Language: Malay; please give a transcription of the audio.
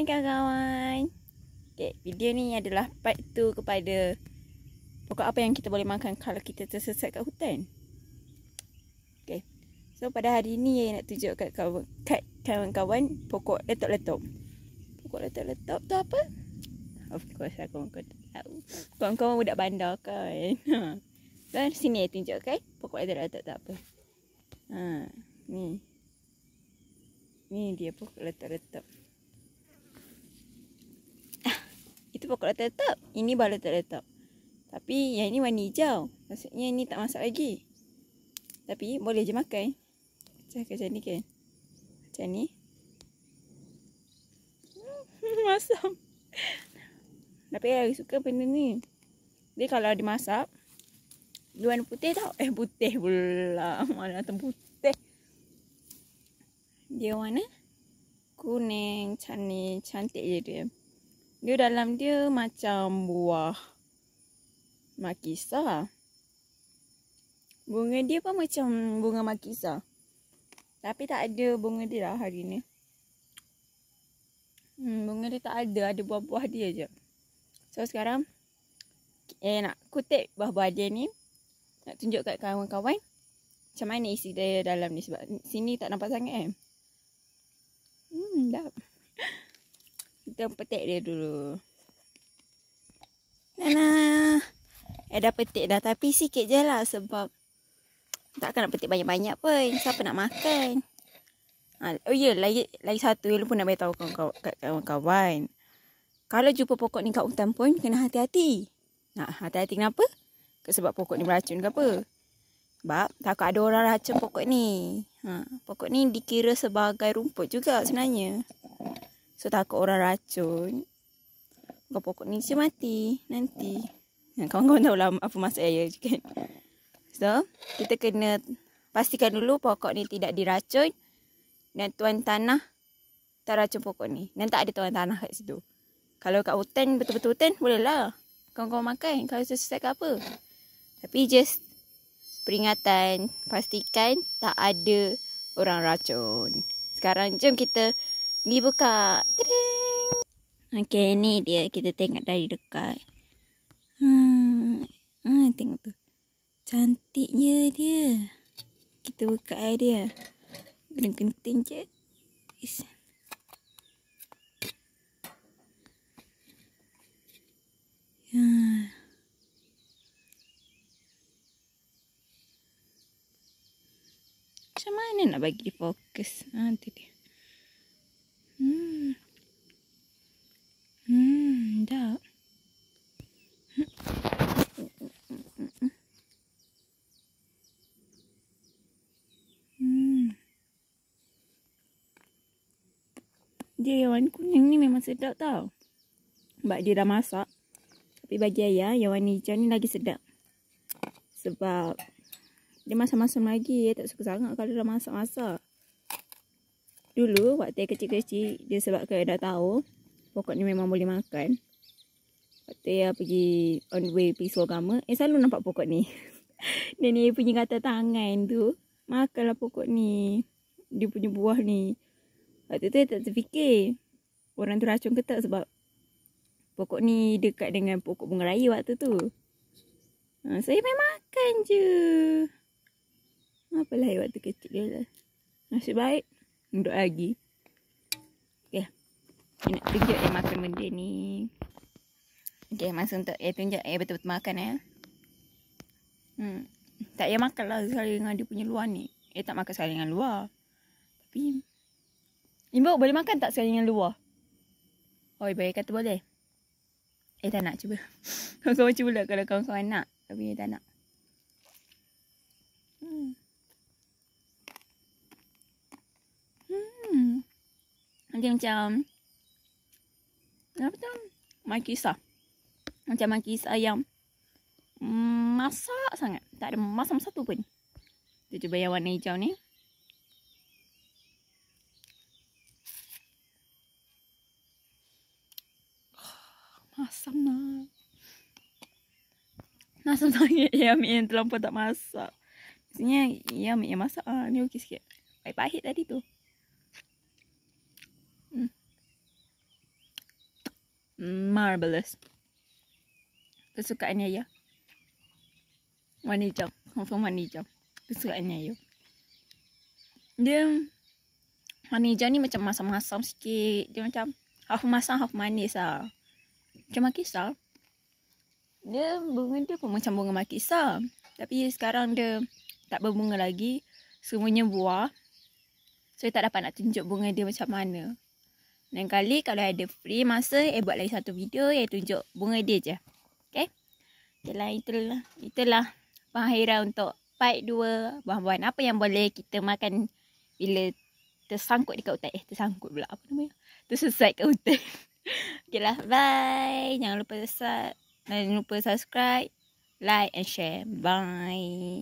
Hai kawan-kawan okay, Video ni adalah part tu kepada Pokok apa yang kita boleh makan Kalau kita tersesat kat hutan okay. So pada hari ni Yang nak tunjuk kat kawan-kawan Pokok letup-letup Pokok letup-letup tu apa? Of course aku kawan-kawan tahu Kawan-kawan budak bandar kan Dan sini yang tunjuk kan Pokok letup-letup tu apa ha, Ni Ni dia pokok letup-letup Itu pokok dah tetap. Ini baru tak tetap. Tapi yang ini warna hijau. Maksudnya ini tak masak lagi. Tapi boleh je makan. Macam, macam ni kan. Macam ni. Masam. Tapi saya suka benda ni. Jadi kalau dimasak. Dia warna putih tau. Eh putih pula. Mana datang putih. Dia warna kuning. Cantik, cantik je dia. Dia dalam dia macam buah makisa. Bunga dia pun macam bunga makisa. Tapi tak ada bunga dia lah hari ni. Hmm, bunga dia tak ada. Ada buah-buah dia je. So sekarang. Eh nak kutip buah-buah dia ni. Nak tunjuk kat kawan-kawan. Macam mana isi dia dalam ni. Sebab sini tak nampak sangat eh. akan petik dia dulu. Nana. Eh dah petik dah tapi sikit je lah sebab takkan nak petik banyak-banyak pun. Siapa nak makan? Ha, oh ya, yeah, lagi, lagi satu yang pun nak beritahu kawan-kawan. Kalau jumpa pokok ni kat hutan pun, kena hati-hati. Nak hati-hati kenapa? Sebab pokok ni beracun ke apa? Sebab takut ada orang racun pokok ni. Ha, pokok ni dikira sebagai rumput juga sebenarnya. So takut orang racun. Kau pokok ni si mati nanti. Ya, kawan-kawan tahu lah apa masa ayah je kan. So, kita kena pastikan dulu pokok ni tidak diracun. Dan tuan tanah tak racun pokok ni. Dan tak ada tuan tanah kat situ. Kalau kat hutan, betul-betul hutan, bolehlah. Kawan-kawan makan. Kalau sesuai ke apa. Tapi just peringatan. Pastikan tak ada orang racun. Sekarang jom kita Dibuka. Tering. Okay, ni dia kita tengok dari dekat. Hmm. Hmm, tengok tu. Cantiknya dia. Kita buka air dia. Genting-genting je. Is. Hmm. Macam mana nak bagi dia fokus? Nanti dia. Hmm, hmm. Dia yang warna kuning ni memang sedap tau. Sebab dia dah masak. Tapi bagi ayah yang warna hijau ni lagi sedap. Sebab dia masam-masam lagi. Dia tak suka sangat kalau dah masak-masak dulu waktu kecil-kecil dia sebab ke dah tahu pokok ni memang boleh makan. Waktu dia pergi on the way pergi suara eh selalu nampak pokok ni. Nenek punya kata tangan tu, makanlah pokok ni. Dia punya buah ni. Waktu tu tak terfikir. Orang tu racun ke tak sebab pokok ni dekat dengan pokok bunga raya waktu tu. Ha, saya main makan je. Apalah waktu kecil dia lah. Nasib baik. Untuk lagi Okay Saya nak tunjuk eh makan benda ni Okay masa untuk eh tunjuk eh betul-betul makan ya. hmm. Tak payah makan lah sekali dengan dia punya luar ni Eh tak makan sekali dengan luar Tapi Imbok boleh makan tak sekali dengan luar Oh ibu kata boleh Eh tak nak cuba Kau-kau cuba lah kalau kau-kau nak Tapi eh, tak nak Nanti macam apa tu? Makisah. Macam makisah yang masak sangat. Tak ada masam satu pun. Kita cuba yang warna hijau ni. Masam lah. Masam sangat ya mi yang terlampau tak masak. Maksudnya ya mi yang masak. Ah, ni okey sikit. Baik pahit tadi tu. marvelous. Kesukaannya ya. Warna hijau. Confirm warna hijau. Kesukaannya ya. Dia warna hijau ni macam masam-masam sikit. Dia macam half masam half manis lah. Macam makisah. Dia bunga dia pun macam bunga makisah. Tapi sekarang dia tak berbunga lagi. Semuanya buah. So, tak dapat nak tunjuk bunga dia macam mana. Lain kali kalau ada free masa, eh buat lagi satu video yang eh, tunjuk bunga dia je. Okay. Jalan itulah. Itulah pengakhiran untuk part 2. Buah-buahan apa yang boleh kita makan bila tersangkut dekat hutan. Eh, tersangkut pula. Apa namanya? Tersesat kat hutan. okay lah. Bye. Jangan lupa sesat. Jangan lupa subscribe. Like and share. Bye.